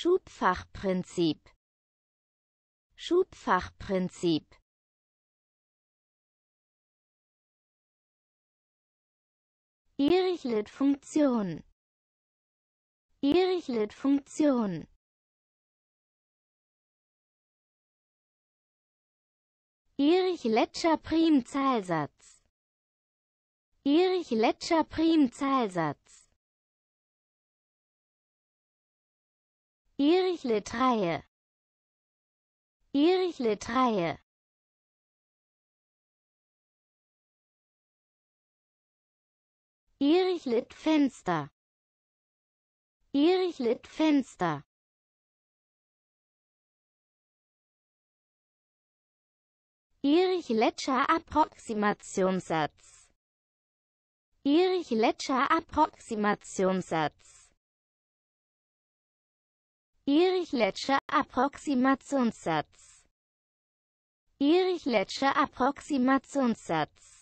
Schubfachprinzip Schubfachprinzip Dirichlet-Funktion Dirichlet-Funktion Dirichlet'scher Primzahlsatz erich Dirichlet'scher Primzahlsatz Erich Letreie. Erich Letreie. Erich lit Fenster. Erich lit Fenster. Erich Letscher Approximationssatz. Erich Letscher Approximationssatz. Erich-Letscher Approximationssatz Erich-Letscher Approximationssatz